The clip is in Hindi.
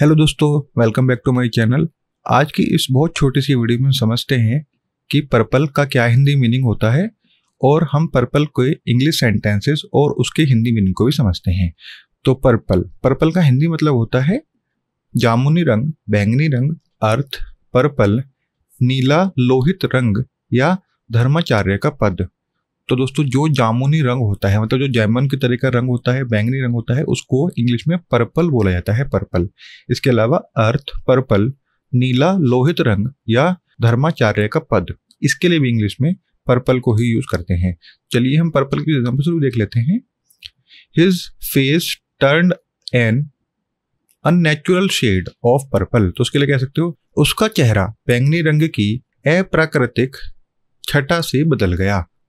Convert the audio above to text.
हेलो दोस्तों welcome back to my channel आज की इस बहुत छोटी सी वीडियो में समझते हैं कि पर्पल का क्या हिंदी मीनिंग होता है और हम पर्पल के इंग्लिश सेंटेंसेस और उसके हिंदी मीनिंग को भी समझते हैं तो पर्पल पर्पल का हिंदी मतलब होता है जामुनी रंग बैंगनी रंग अर्थ पर्पल नीला लोहित रंग या धर्माचार्य का पद तो दोस्तों जो जामुनी रंग होता है मतलब जो जैमन की तरह का रंग होता है बैंगनी रंग होता है उसको इंग्लिश में पर्पल बोला जाता है पर्पल इसके अलावा अर्थ पर्पल नीला लोहित रंग या धर्माचार्य का पद इसके लिए भी इंग्लिश में पर्पल को ही यूज करते हैं चलिए हम पर्पल की एग्जाम्पल शुरू देख लेते हैं his face turn an unnatural shade of purple तो उसके लिए कह सकते हो उसका चेहरा बैंगनी रंग की अप्राकृतिक छटा से बदल गया